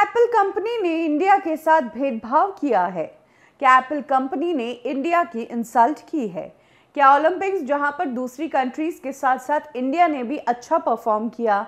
Apple company ने India के साथ भेदभाव किया है क्या एप्पल कंपनी ने इंडिया की इंसल्ट की है क्या ओलंपिक्स जहां पर दूसरी कंट्रीज के साथ साथ इंडिया ने भी अच्छा परफॉर्म किया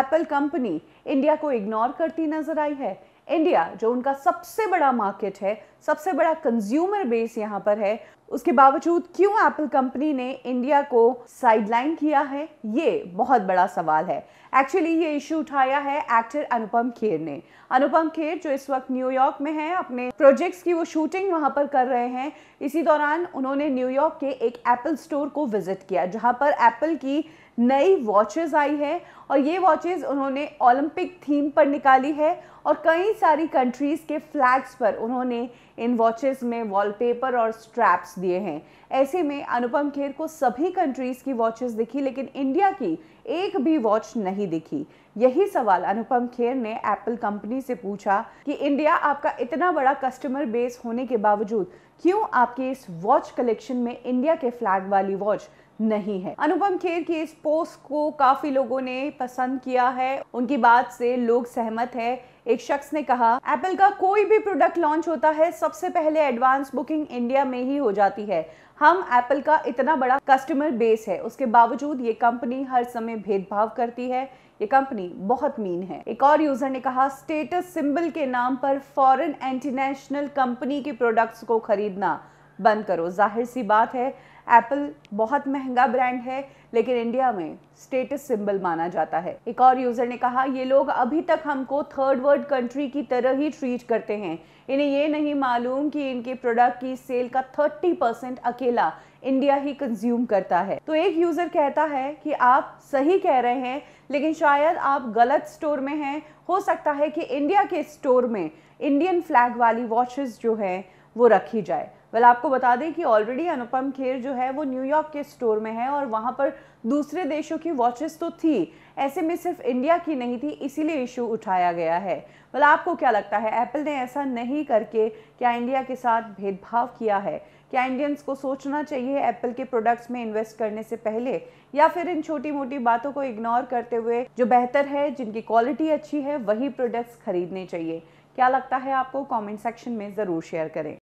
एप्पल कंपनी इंडिया को इग्नोर करती नजर आई है इंडिया जो उनका सबसे बड़ा मार्केट है सबसे बड़ा कंज्यूमर बेस यहाँ पर है उसके बावजूद क्यों एप्पल कंपनी ने इंडिया को साइडलाइन किया है ये बहुत बड़ा सवाल है एक्चुअली ये इश्यू उठाया है एक्टर अनुपम खेर ने अनुपम खेर जो इस वक्त न्यूयॉर्क में है अपने प्रोजेक्ट्स की वो शूटिंग वहाँ पर कर रहे हैं इसी दौरान उन्होंने न्यूयॉर्क के एक एप्पल स्टोर को विजिट किया जहाँ पर एप्पल की नई वॉचेस आई है और ये वॉचेस उन्होंने ओलंपिक थीम पर निकाली है और कई सारी कंट्रीज़ के फ्लैग्स पर उन्होंने इन वॉचेस में वॉलपेपर और स्ट्रैप्स दिए हैं ऐसे में अनुपम खेर को सभी कंट्रीज़ की वॉचेस दिखी लेकिन इंडिया की एक भी वॉच नहीं दिखी यही सवाल अनुपम खेर ने एप्पल कंपनी से पूछा कि इंडिया आपका इतना बड़ा कस्टमर बेस होने के बावजूद क्यों आपके इस वॉच कलेक्शन में इंडिया के फ्लैग वाली वॉच नहीं है अनुपम खेर की इस पोस्ट को काफी लोगों ने पसंद किया है उनकी बात से लोग सहमत है एक शख्स ने कहा एप्पल का कोई भी प्रोडक्ट लॉन्च होता है सबसे पहले एडवांस बुकिंग इंडिया में ही हो जाती है हम एप्पल का इतना बड़ा कस्टमर बेस है उसके बावजूद ये कंपनी हर समय भेदभाव करती है ये कंपनी बहुत मीन है एक और यूजर ने कहा स्टेटस सिंबल के नाम पर फॉरेन एंटीनेशनल कंपनी के प्रोडक्ट्स को खरीदना बंद करो जाहिर सी बात है एप्पल बहुत महंगा ब्रांड है लेकिन इंडिया में स्टेटस सिंबल माना जाता है एक और यूज़र ने कहा ये लोग अभी तक हमको थर्ड वर्ल्ड कंट्री की तरह ही ट्रीट करते हैं इन्हें ये नहीं मालूम कि इनके प्रोडक्ट की सेल का 30 परसेंट अकेला इंडिया ही कंज्यूम करता है तो एक यूज़र कहता है कि आप सही कह रहे हैं लेकिन शायद आप गलत स्टोर में हैं हो सकता है कि इंडिया के स्टोर में इंडियन फ्लैग वाली वॉचेस जो हैं वो रखी जाए वेल well, आपको बता दें कि ऑलरेडी अनुपम खेर जो है वो न्यूयॉर्क के स्टोर में है और वहाँ पर दूसरे देशों की वॉचेस तो थी ऐसे में सिर्फ इंडिया की नहीं थी इसीलिए इशू उठाया गया है वेल well, आपको क्या लगता है एप्पल ने ऐसा नहीं करके क्या इंडिया के साथ भेदभाव किया है क्या इंडियंस को सोचना चाहिए एप्पल के प्रोडक्ट्स में इन्वेस्ट करने से पहले या फिर इन छोटी मोटी बातों को इग्नोर करते हुए जो बेहतर है जिनकी क्वालिटी अच्छी है वही प्रोडक्ट्स खरीदने चाहिए क्या लगता है आपको कमेंट सेक्शन में ज़रूर शेयर करें